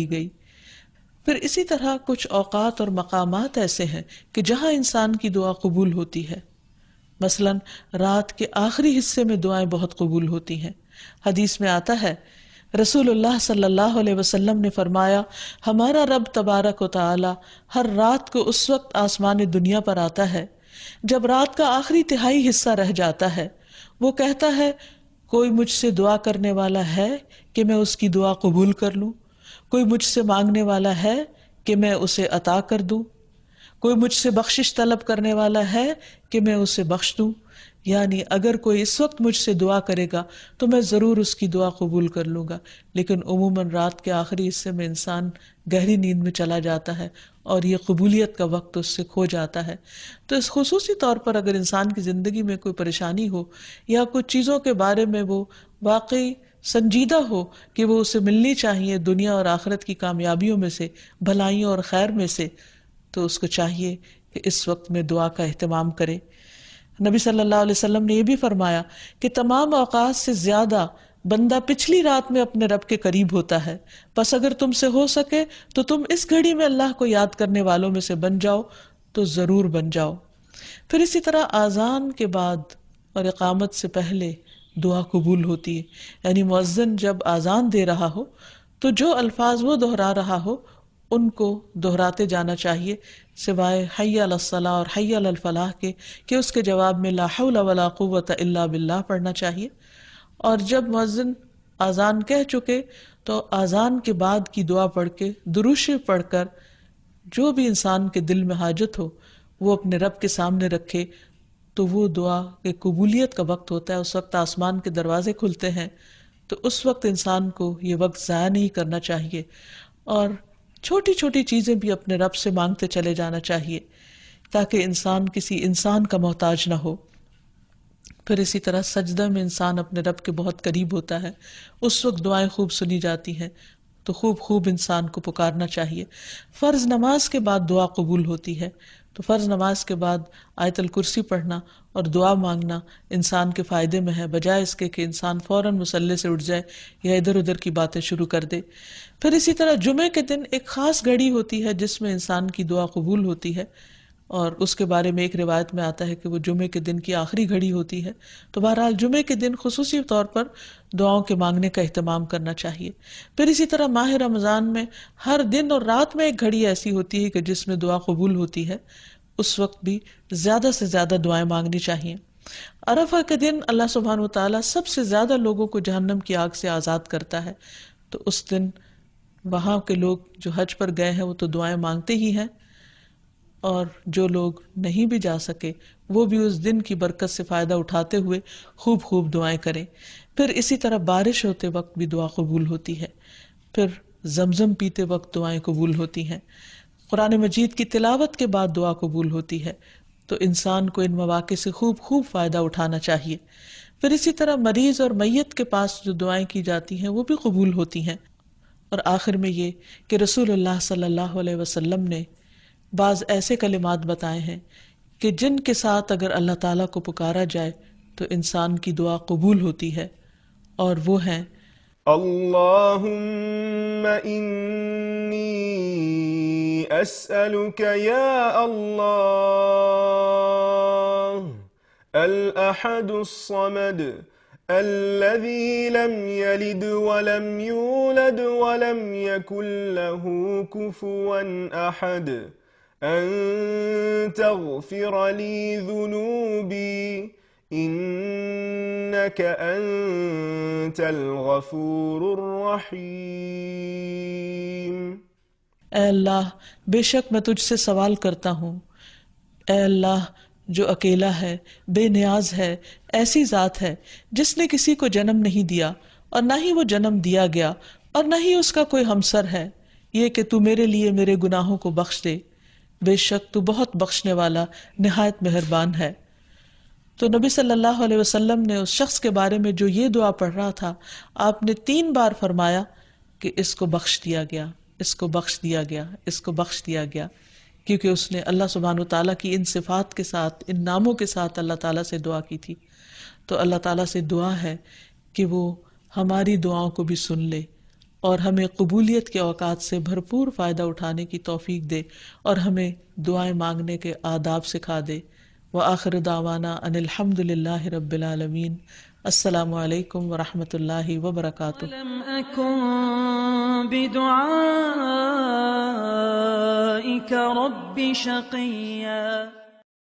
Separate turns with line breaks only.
की गई फिर इसी तरह कुछ औकात और मकामात ऐसे हैं कि जहां इंसान की दुआ कबूल होती है मसलन रात के आखिरी हिस्से में दुआएं बहुत कबूल होती हैं हदीस में आता है रसूलुल्लाह सल्लल्लाहु अलैहि वसल्लम ने फरमाया हमारा रब तबारक ताला हर रात को उस वक्त आसमान दुनिया पर आता है जब रात का आखिरी तिहाई हिस्सा रह जाता है वो कहता है कोई मुझसे दुआ करने वाला है कि मैं उसकी दुआ कबूल कर लूँ कोई मुझसे मांगने वाला है कि मैं उसे अता कर दूं कोई मुझसे बख्शिश तलब करने वाला है कि मैं उसे बख्श दूं यानी अगर कोई इस वक्त मुझसे दुआ करेगा तो मैं ज़रूर उसकी दुआ कबूल कर लूँगा लेकिन उमूमन रात के आखिरी हिस्से में इंसान गहरी नींद में चला जाता है और ये कबूलियत का वक्त उससे खो जाता है तो इस खसूसी तौर पर अगर इंसान की ज़िंदगी में कोई परेशानी हो या कुछ चीज़ों के बारे में वो वाकई संजीदा हो कि वो उसे मिलनी चाहिए दुनिया और आखरत की कामयाबियों में से भलाइयों और खैर में से तो उसको चाहिए कि इस वक्त में दुआ का अहतमाम करे नबी सल्लल्लाहु अलैहि वसल्लम ने यह भी फरमाया कि तमाम अवकात से ज़्यादा बंदा पिछली रात में अपने रब के करीब होता है बस अगर तुमसे हो सके तो तुम इस घड़ी में अल्लाह को याद करने वालों में से बन जाओ तो ज़रूर बन जाओ फिर इसी तरह आज़ान के बाद और इकामत से पहले दुआ कबूल होती है यानी मौजन जब आज़ान दे रहा हो तो जो अल्फाज वो दोहरा रहा हो उनको दोहराते जाना चाहिए सिवाय हैसला और हैलफलाह के कि उसके जवाब में लाहौला अल्ला बिल्ला पढ़ना चाहिए और जब मौजन आज़ान कह चुके तो आज़ान के बाद की दुआ पढ़ के दुरुश पढ़ कर जो भी इंसान के दिल में हाजत हो वो अपने रब के सामने रखे तो वो दुआ के कबूलियत का वक्त होता है उस वक्त आसमान के दरवाजे खुलते हैं तो उस वक्त इंसान को ये वक्त ज़ाया नहीं करना चाहिए और छोटी छोटी चीज़ें भी अपने रब से मांगते चले जाना चाहिए ताकि इंसान किसी इंसान का मोहताज ना हो फिर इसी तरह सजदा में इंसान अपने रब के बहुत करीब होता है उस वक्त दुआएं खूब सुनी जाती हैं तो खूब खूब इंसान को पुकारना चाहिए फ़र्ज़ नमाज के बाद दुआ कबूल होती है तो फ़र्ज़ नमाज के बाद आयतल कुर्सी पढ़ना और दुआ मांगना इंसान के फ़ायदे में है बजाय इसके कि इंसान फ़ौर मसल्ले से उठ जाए या इधर उधर की बातें शुरू कर दे फिर इसी तरह जुमे के दिन एक ख़ास घड़ी होती है जिसमें इंसान की दुआ कबूल होती है और उसके बारे में एक रिवायत में आता है कि वो जुमे के दिन की आखिरी घड़ी होती है तो बहरहाल जुमे के दिन खसूस तौर पर दुआओं के मांगने का अहतमाम करना चाहिए फिर इसी तरह माह रमज़ान में हर दिन और रात में एक घड़ी ऐसी होती है कि जिसमें दुआ कबूल होती है उस वक्त भी ज़्यादा से ज़्यादा दुआएँ मांगनी चाहिए अरफा के दिन अल्लाह सुबहान तला सबसे ज़्यादा लोगों को जहन्नम की आग से आज़ाद करता है तो उस दिन वहाँ के लोग जो हज पर गए हैं वो तो दुआएं मांगते ही हैं और जो लोग नहीं भी जा सके वो भी उस दिन की बरकत से फ़ायदा उठाते हुए खूब खूब दुआएं करें फिर इसी तरह बारिश होते वक्त भी दुआ कबूल होती है फिर जमजम पीते वक्त दुआएं कबूल होती हैं कुरान मजीद की तिलावत के बाद दुआ कबूल होती है तो इंसान को इन मौाक़े से खूब खूब फ़ायदा उठाना चाहिए फिर इसी तरह मरीज़ और मैत के पास जो दुआएं की जाती हैं वो भी कबूल होती हैं और आखिर में ये कि रसूल सल्लल्लाहु अलैहि वसल्लम ने बाज़ ऐसे कलिमात बताए हैं कि जिनके साथ अगर अल्लाह ताला को पुकारा जाए तो इंसान की दुआ कबूल होती है और वो हैं
اللهم إني أسألك يا الله الأحد الصمد الذي لم يلد ولم يولد ولم يكن له كفوا أحد أن تغفر لي ذنوبي إنك أنت الغفور الرحيم
अल्लाह बेशक मैं तुझसे सवाल करता हूँ अल्लाह जो अकेला है बेनियाज है ऐसी ज़ात है जिसने किसी को जन्म नहीं दिया और ना ही वो जन्म दिया गया और ना ही उसका कोई हमसर है ये कि तू मेरे लिए मेरे गुनाहों को बख्श दे बेशक तू बहुत बख्शने वाला नहायत मेहरबान है तो नबी सल्लल्लाहु अलैहि वसल्लम ने उस शख्स के बारे में जो ये दुआ पढ़ रहा था आपने तीन बार फरमाया कि इसको बख्श दिया गया इसको बख्श दिया गया इसको बख्श दिया गया क्योंकि उसने अल्लाह सुबहान ताली की इन सिफात के साथ इन नामों के साथ अल्लाह ताला से दुआ की थी तो अल्लाह ताला से दुआ है कि वो हमारी दुआओं को भी सुन ले और हमें कबूलियत के अवकात से भरपूर फ़ायदा उठाने की तोफ़ी दे और हमें दुआएँ मांगने के आदाब सिखा दे व आखिर दावाना अनिलहमदल रबालमीन अल्लाम वरहमल वबरक
بدعائك رب شقيا